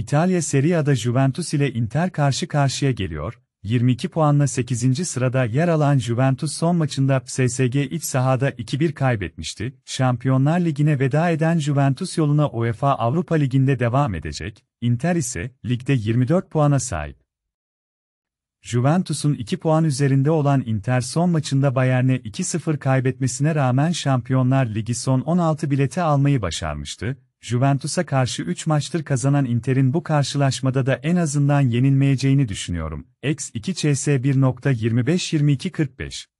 İtalya Serie A'da Juventus ile Inter karşı karşıya geliyor. 22 puanla 8. sırada yer alan Juventus son maçında PSG iç sahada 2-1 kaybetmişti. Şampiyonlar Ligi'ne veda eden Juventus yoluna UEFA Avrupa Ligi'nde devam edecek. Inter ise ligde 24 puana sahip. Juventus'un 2 puan üzerinde olan Inter son maçında Bayern'e 2-0 kaybetmesine rağmen Şampiyonlar Ligi son 16 bileti almayı başarmıştı. Juventus'a karşı 3 maçtır kazanan Inter'in bu karşılaşmada da en azından yenilmeyeceğini düşünüyorum. X2 CS 1.25-22-45